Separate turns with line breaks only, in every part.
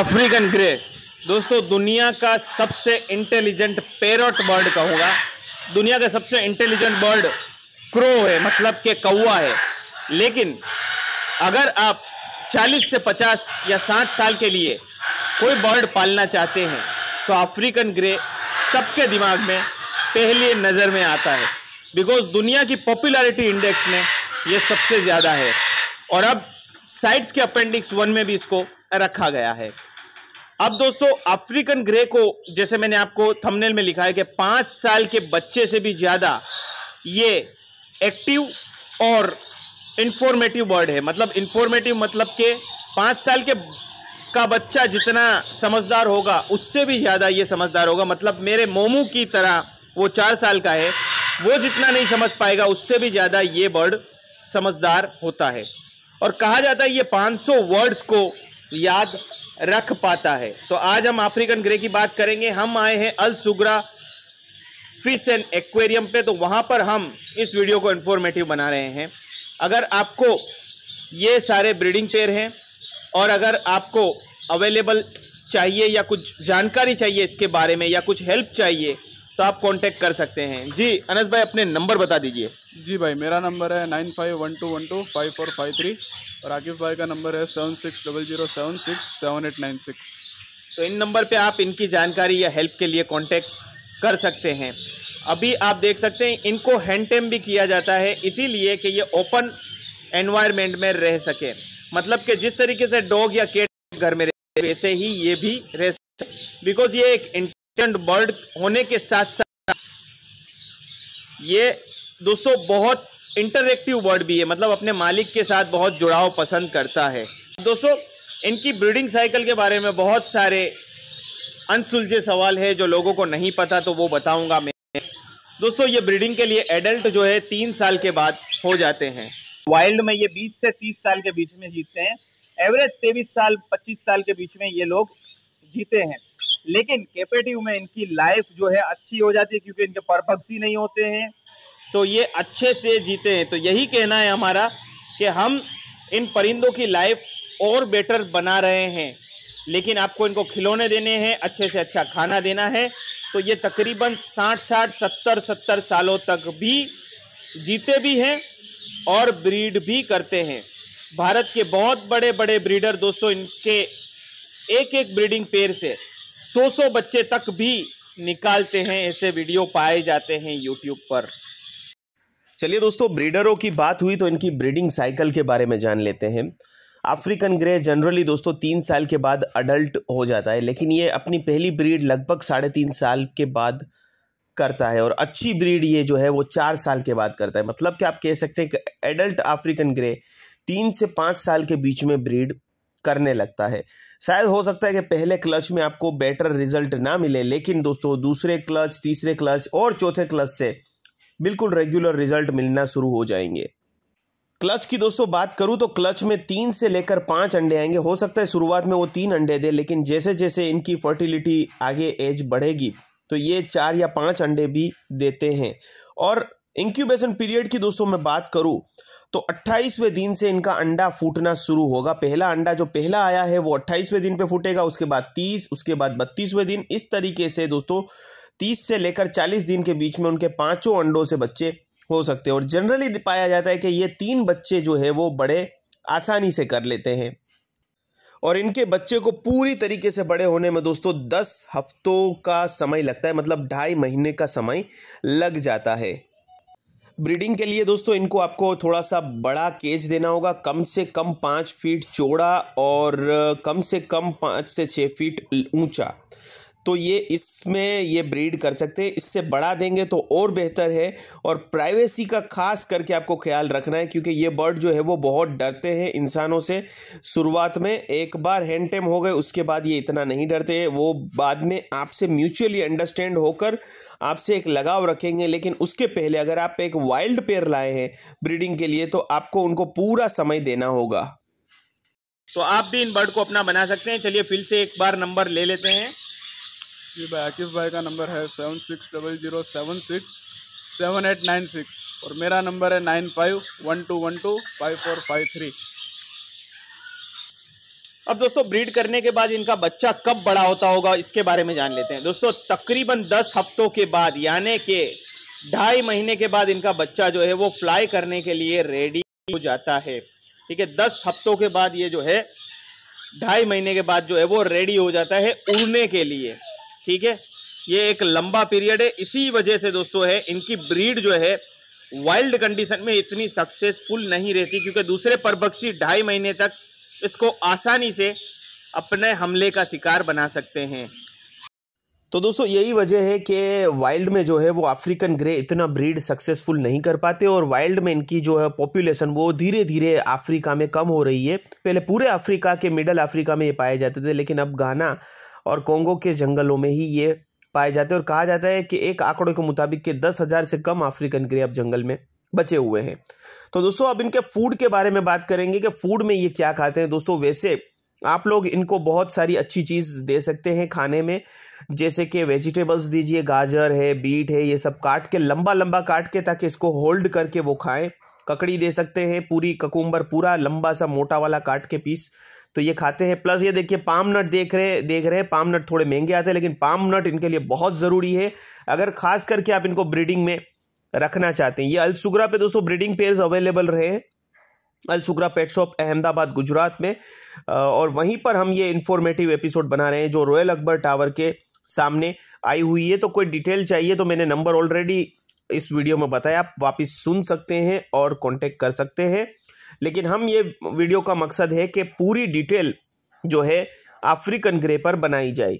African grey दोस्तों दुनिया का सबसे इंटेलिजेंट पेरट बर्ड कहूँगा दुनिया का सबसे इंटेलिजेंट बर्ड क्रो है मतलब के कौवा है लेकिन अगर आप 40 से 50 या 60 साल के लिए कोई बर्ड पालना चाहते हैं तो अफ्रीकन ग्रे सबके दिमाग में पहले नज़र में आता है बिकॉज दुनिया की पॉपुलैरिटी इंडेक्स में ये सबसे ज़्यादा है और अब साइट्स के अपेंडिक्स वन में भी इसको रखा गया है अब दोस्तों अफ्रीकन ग्रे को जैसे मैंने आपको थंबनेल में लिखा है कि पांच साल के बच्चे से भी ज़्यादा ये एक्टिव और इंफॉर्मेटिव वर्ड है मतलब इंफॉर्मेटिव मतलब के पांच साल के का बच्चा जितना समझदार होगा उससे भी ज़्यादा ये समझदार होगा मतलब मेरे मोमू की तरह वो चार साल का है वो जितना नहीं समझ पाएगा उससे भी ज़्यादा ये वर्ड समझदार होता है और कहा जाता है ये 500 वर्ड्स को याद रख पाता है तो आज हम अफ्रीकन ग्रे की बात करेंगे हम आए हैं Al Sughra fish and aquarium पे तो वहाँ पर हम इस वीडियो को इन्फॉर्मेटिव बना रहे हैं अगर आपको ये सारे ब्रीडिंग पेयर हैं और अगर आपको अवेलेबल चाहिए या कुछ जानकारी चाहिए इसके बारे में या कुछ हेल्प चाहिए तो आप कांटेक्ट कर सकते हैं जी अनस भाई अपने नंबर बता दीजिए जी भाई मेरा नंबर है nine five one two one two five four five three और आकिफ भाई का नंबर है seven six double zero seven six seven eight nine six तो इन नंबर पे आप इनकी जानकारी या हेल्प के लिए कांटेक्ट कर सकते हैं अभी आप देख सकते हैं इनको हैंड टेम भी किया जाता है इसीलिए कि ये ओपन एनवायरमेंट में रह सके मतलब कि जिस तरीके से डॉग या केट घर में वैसे ही ये भी रह बिकॉज ये एक बर्ड होने के साथ साथ ये दोस्तों बहुत इंटरेक्टिव बर्ड भी है मतलब अपने मालिक के साथ बहुत जुड़ाव पसंद करता है दोस्तों इनकी ब्रीडिंग साइकिल के बारे में बहुत सारे अनसुलझे सवाल है जो लोगों को नहीं पता तो वो बताऊंगा मैं दोस्तों ये ब्रीडिंग के लिए एडल्ट जो है तीन साल के बाद हो जाते हैं वाइल्ड में ये 20 से 30 साल के बीच में जीतते हैं एवरेज 23 साल 25 साल के बीच में ये लोग जीते हैं लेकिन कैपेटिव में इनकी लाइफ जो है अच्छी हो जाती है क्योंकि इनके परपक्सी नहीं होते हैं तो ये अच्छे से जीते हैं तो यही कहना है हमारा कि हम इन परिंदों की लाइफ और बेटर बना रहे हैं लेकिन आपको इनको खिलौने देने हैं अच्छे से अच्छा खाना देना है तो ये तकरीबन साठ साठ सत्तर सत्तर सालों तक भी जीते भी हैं और ब्रीड भी करते हैं भारत के बहुत बड़े बड़े ब्रीडर दोस्तों इनके एक एक ब्रीडिंग पेड़ से सौ सौ बच्चे तक भी निकालते हैं ऐसे वीडियो पाए जाते हैं यूट्यूब पर चलिए दोस्तों ब्रीडरों की बात हुई तो इनकी ब्रीडिंग साइकिल के बारे में जान लेते हैं अफ्रीकन ग्रे जनरली दोस्तों तीन साल के बाद अडल्ट हो जाता है लेकिन ये अपनी पहली ब्रीड लगभग साढ़े तीन साल के बाद करता है और अच्छी ब्रीड ये जो है वो चार साल के बाद करता है मतलब कि आप कह सकते हैं कि एडल्ट अफ्रीकन ग्रे तीन से पाँच साल के बीच में ब्रीड करने लगता है शायद हो सकता है कि पहले क्लच में आपको बेटर रिजल्ट ना मिले लेकिन दोस्तों दूसरे क्लच तीसरे क्लच और चौथे क्लच से बिल्कुल रेगुलर रिजल्ट मिलना शुरू हो जाएंगे क्लच की दोस्तों बात करूं तो क्लच में तीन से लेकर पांच अंडे आएंगे हो सकता है शुरुआत में वो तीन अंडे दे लेकिन जैसे जैसे इनकी फर्टिलिटी आगे एज बढ़ेगी तो ये चार या पांच अंडे भी देते हैं और इंक्यूबेशन पीरियड की दोस्तों मैं बात करूं तो 28वें दिन से इनका अंडा फूटना शुरू होगा पहला अंडा जो पहला आया है वो 28वें दिन पे फूटेगा उसके बाद 30 उसके बाद 32वें दिन इस तरीके से दोस्तों 30 से लेकर 40 दिन के बीच में उनके पांचों अंडों से बच्चे हो सकते हैं और जनरली पाया जाता है कि ये तीन बच्चे जो है वो बड़े आसानी से कर लेते हैं और इनके बच्चे को पूरी तरीके से बड़े होने में दोस्तों दस हफ्तों का समय लगता है मतलब ढाई महीने का समय लग जाता है ब्रीडिंग के लिए दोस्तों इनको आपको थोड़ा सा बड़ा केज देना होगा कम से कम पाँच फीट चौड़ा और कम से कम पाँच से छः फीट ऊंचा तो ये इसमें ये ब्रीड कर सकते हैं इससे बढ़ा देंगे तो और बेहतर है और प्राइवेसी का खास करके आपको ख्याल रखना है क्योंकि ये बर्ड जो है वो बहुत डरते हैं इंसानों से शुरुआत में एक बार हैंड टेम हो गए उसके बाद ये इतना नहीं डरते हैं वो बाद में आपसे म्यूचुअली अंडरस्टैंड होकर आपसे एक लगाव रखेंगे लेकिन उसके पहले अगर आप एक वाइल्ड पेयर लाए हैं ब्रीडिंग के लिए तो आपको उनको पूरा समय देना होगा तो आप भी इन बर्ड को अपना बना सकते हैं चलिए फिर से एक बार नंबर ले लेते हैं ये भाई आकिफ भाई का नंबर है seven six double zero seven six seven eight nine six और मेरा नंबर है nine five one two one two five four five three अब दोस्तों ब्रीड करने के बाद इनका बच्चा कब बड़ा होता होगा इसके बारे में जान लेते हैं दोस्तों तकरीबन दस हफ्तों के बाद यानी कि ढाई महीने के बाद इनका बच्चा जो है वो फ्लाई करने के लिए रेडी हो जाता है ठीक है दस हफ्तों के बाद ये जो है ढाई महीने के बाद जो है वो रेडी हो जाता है उड़ने के लिए ठीक है ये एक लंबा पीरियड है इसी वजह से दोस्तों है इनकी ब्रीड जो है वाइल्ड कंडीशन में इतनी सक्सेसफुल नहीं रहती क्योंकि दूसरे परबक्षी ढाई महीने तक इसको आसानी से अपने हमले का शिकार बना सकते हैं तो दोस्तों यही वजह है कि वाइल्ड में जो है वो अफ्रीकन ग्रे इतना ब्रीड सक्सेसफुल नहीं कर पाते और वाइल्ड में इनकी जो है पॉपुलेशन वो धीरे धीरे अफ्रीका में कम हो रही है पहले पूरे अफ्रीका के मिडल अफ्रीका में ये पाए जाते थे लेकिन अब गाना और कोंगो के जंगलों में ही ये पाए जाते हैं और कहा जाता है कि एक आंकड़ों के मुताबिक के दस हज़ार से कम अफ्रीकन ग्रे अब जंगल में बचे हुए हैं तो दोस्तों अब इनके फूड के बारे में बात करेंगे कि फूड में ये क्या खाते हैं दोस्तों वैसे आप लोग इनको बहुत सारी अच्छी चीज़ दे सकते हैं खाने में जैसे कि वेजिटेबल्स दीजिए गाजर है बीट है ये सब काट के लंबा लंबा काट के ताकि इसको होल्ड करके वो खाएं ककड़ी दे सकते हैं पूरी ककुम्बर पूरा लंबा सा मोटा वाला काट के पीस तो ये खाते हैं प्लस ये देखिए पाम नट देख रहे देख रहे हैं पाम नट थोड़े महंगे आते हैं लेकिन पाम नट इनके लिए बहुत ज़रूरी है अगर खास करके आप इनको ब्रीडिंग में रखना चाहते हैं ये अलसुगरा पे दोस्तों ब्रीडिंग पेयर्स अवेलेबल रहे अलसुगरा पेट शॉप अहमदाबाद गुजरात में और वहीं पर हम ये इन्फॉर्मेटिव एपिसोड बना रहे हैं जो रॉयल अकबर टावर के सामने आई हुई है तो कोई डिटेल चाहिए तो मैंने नंबर ऑलरेडी इस वीडियो में बताया आप वापस सुन सकते हैं और कांटेक्ट कर सकते हैं लेकिन हम ये वीडियो का मकसद है कि पूरी डिटेल जो है अफ्रीकन ग्रे पर बनाई जाए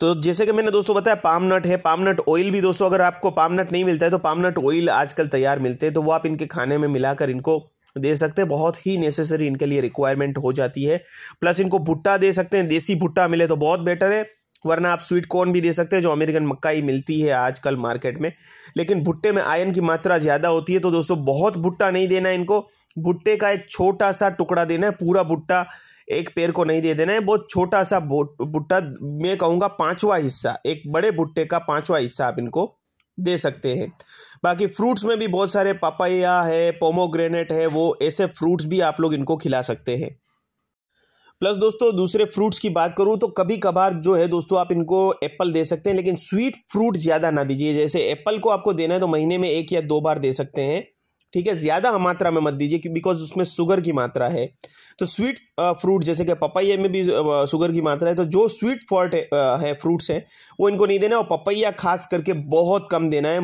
तो जैसे कि मैंने दोस्तों बताया पाम नट है पाम नट ऑयल भी दोस्तों अगर आपको पाम नट नहीं मिलता है तो पाम नट ऑयल आजकल तैयार मिलते हैं तो वो आप इनके खाने में मिलाकर इनको दे सकते हैं बहुत ही नेसेसरी इनके लिए रिक्वायरमेंट हो जाती है प्लस इनको भुट्टा दे सकते हैं देसी भुट्टा मिले तो बहुत बेटर है वरना आप स्वीट कॉर्न भी दे सकते हैं जो अमेरिकन मक्काई मिलती है आजकल मार्केट में लेकिन भुट्टे में आयन की मात्रा ज़्यादा होती है तो दोस्तों बहुत भुट्टा नहीं देना है इनको भुट्टे का एक छोटा सा टुकड़ा देना है पूरा भुट्टा एक पेड़ को नहीं दे देना है बहुत छोटा सा भुट्टा मैं कहूँगा पाँचवा हिस्सा एक बड़े भुट्टे का पाँचवा हिस्सा आप इनको दे सकते हैं बाकी फ्रूट्स में भी बहुत सारे पपाया है पोमोग्रेनेट है वो ऐसे फ्रूट्स भी आप लोग इनको खिला सकते हैं प्लस दोस्तों दूसरे फ्रूट्स की बात करूँ तो कभी कभार जो है दोस्तों आप इनको एप्पल दे सकते हैं लेकिन स्वीट फ्रूट ज़्यादा ना दीजिए जैसे एप्पल को आपको देना है तो महीने में एक या दो बार दे सकते हैं ठीक है ज़्यादा मात्रा में मत दीजिए बिकॉज उसमें शुगर की मात्रा है तो स्वीट फ्रूट जैसे कि पपैया में भी शुगर की मात्रा है तो जो स्वीट फॉल्ट है फ्रूट्स हैं वो इनको नहीं देना और पपैया खास करके बहुत कम देना है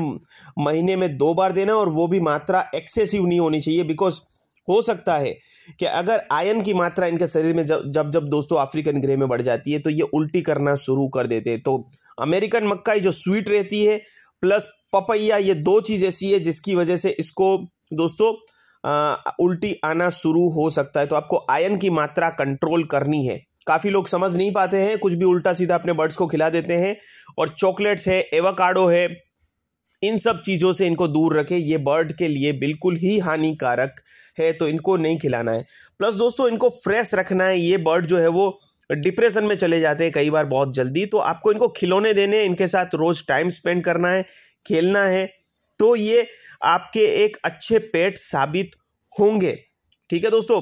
महीने में दो बार देना है और वो भी मात्रा एक्सेसिव नहीं होनी चाहिए बिकॉज हो सकता है कि अगर आयन की मात्रा इनके शरीर में जब जब जब दोस्तों अफ्रीकन ग्रह में बढ़ जाती है तो ये उल्टी करना शुरू कर देते हैं तो अमेरिकन मक्का जो स्वीट रहती है प्लस पपैया ये दो चीज़ ऐसी है जिसकी वजह से इसको दोस्तों आ, उल्टी आना शुरू हो सकता है तो आपको आयन की मात्रा कंट्रोल करनी है काफ़ी लोग समझ नहीं पाते हैं कुछ भी उल्टा सीधा अपने बर्ड्स को खिला देते हैं और चॉकलेट्स है एवाकाडो है इन सब चीज़ों से इनको दूर रखें ये बर्ड के लिए बिल्कुल ही हानिकारक है तो इनको नहीं खिलाना है प्लस दोस्तों इनको फ्रेश रखना है ये बर्ड जो है वो डिप्रेशन में चले जाते हैं कई बार बहुत जल्दी तो आपको इनको खिलौने देने इनके साथ रोज़ टाइम स्पेंड करना है खेलना है तो ये आपके एक अच्छे पेट साबित होंगे ठीक है दोस्तों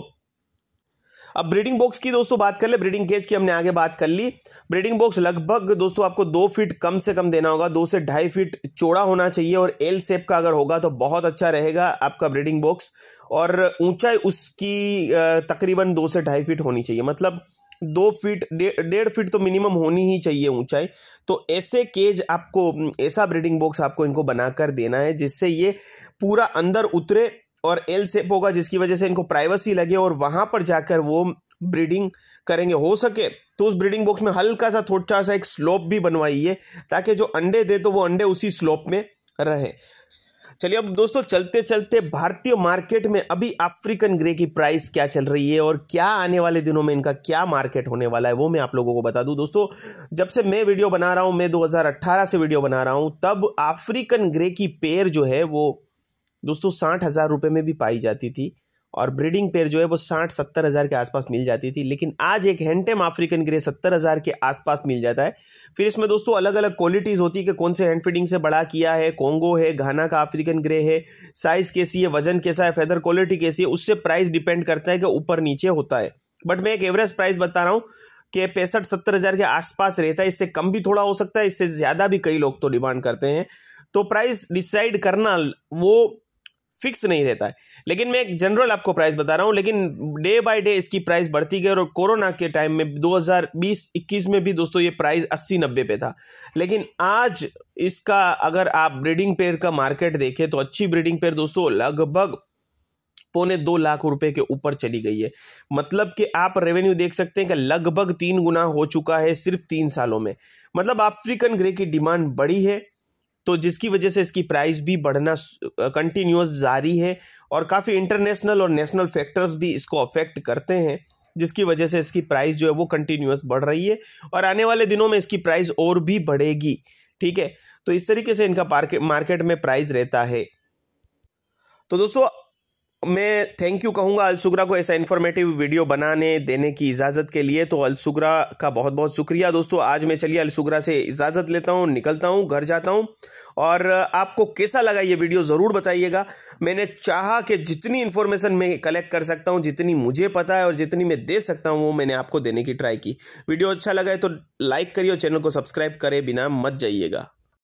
अब ब्रीडिंग बॉक्स की दोस्तों बात कर ले ब्रीडिंग केज की हमने आगे बात कर ली ब्रीडिंग बॉक्स लगभग दोस्तों आपको दो फीट कम से कम देना होगा दो से ढाई फीट चौड़ा होना चाहिए और एल सेप का अगर होगा तो बहुत अच्छा रहेगा आपका ब्रीडिंग बॉक्स और ऊंचाई उसकी तकरीबन दो से ढाई फीट होनी चाहिए मतलब दो फीट डेढ़ फीट तो मिनिमम होनी ही चाहिए ऊंचाई तो ऐसे केज आपको ऐसा ब्रीडिंग बॉक्स आपको इनको बनाकर देना है जिससे ये पूरा अंदर उतरे और एल सेप होगा जिसकी वजह से इनको प्राइवेसी लगे और वहां पर जाकर वो ब्रीडिंग करेंगे हो सके तो उस ब्रीडिंग बॉक्स में हल्का सा थोड़ा सा एक स्लोप भी बनवाइए ताकि जो अंडे दे तो वो अंडे उसी स्लोप में रहे चलिए अब दोस्तों चलते चलते भारतीय मार्केट में अभी अफ्रीकन ग्रे की प्राइस क्या चल रही है और क्या आने वाले दिनों में इनका क्या मार्केट होने वाला है वो मैं आप लोगों को बता दूं दोस्तों जब से मैं वीडियो बना रहा हूं मैं 2018 से वीडियो बना रहा हूं तब अफ्रीकन ग्रे की पेयर जो है वो दोस्तों साठ हज़ार रुपये में भी पाई जाती थी और ब्रीडिंग पेयर जो है वो साठ सत्तर हज़ार के आसपास मिल जाती थी लेकिन आज एक हैंडटेम अफ्रीकन ग्रे सत्तर हज़ार के आसपास मिल जाता है फिर इसमें दोस्तों अलग अलग क्वालिटीज़ होती है कि कौन से हैंड फीडिंग से बड़ा किया है कोंगो है घाना का अफ्रीकन ग्रे है साइज़ कैसी है वजन कैसा है फेदर क्वालिटी कैसी है उससे प्राइस डिपेंड करता है कि ऊपर नीचे होता है बट मैं एक एवरेज प्राइस बता रहा हूँ कि पैंसठ सत्तर हज़ार के आसपास रहता है इससे कम भी थोड़ा हो सकता है इससे ज़्यादा भी कई लोग तो डिमांड करते हैं तो प्राइस डिसाइड करना वो फिक्स नहीं रहता है लेकिन मैं एक जनरल आपको प्राइस बता रहा हूँ लेकिन डे बाय डे इसकी प्राइस बढ़ती गई और कोरोना के टाइम में 2020-21 में भी दोस्तों ये प्राइस अस्सी नब्बे पे था लेकिन आज इसका अगर आप ब्रीडिंग पेयर का मार्केट देखें तो अच्छी ब्रीडिंग पेयर दोस्तों लगभग पौने दो लाख रुपए के ऊपर चली गई है मतलब कि आप रेवेन्यू देख सकते हैं कि लगभग तीन गुना हो चुका है सिर्फ तीन सालों में मतलब अफ्रीकन ग्रे की डिमांड बढ़ी है तो जिसकी वजह से इसकी प्राइस भी बढ़ना कंटिन्यूस जारी है और काफ़ी इंटरनेशनल और नेशनल फैक्टर्स भी इसको अफेक्ट करते हैं जिसकी वजह से इसकी प्राइस जो है वो कंटिन्यूस बढ़ रही है और आने वाले दिनों में इसकी प्राइस और भी बढ़ेगी ठीक है तो इस तरीके से इनका मार्केट में प्राइस रहता है तो दोस्तों मैं थैंक यू कहूँगा अलसुगरा को ऐसा इन्फॉर्मेटिव वीडियो बनाने देने की इजाज़त के लिए तो अलसुगरा का बहुत बहुत शुक्रिया दोस्तों आज मैं चलिए अलसुगरा से इजाज़त लेता हूँ निकलता हूँ घर जाता हूँ और आपको कैसा लगा ये वीडियो ज़रूर बताइएगा मैंने चाहा कि जितनी इन्फॉर्मेशन मैं कलेक्ट कर सकता हूँ जितनी मुझे पता है और जितनी मैं दे सकता हूँ वो मैंने आपको देने की ट्राई की वीडियो अच्छा लगा है तो लाइक करिए और चैनल को सब्सक्राइब करे बिना मत जाइएगा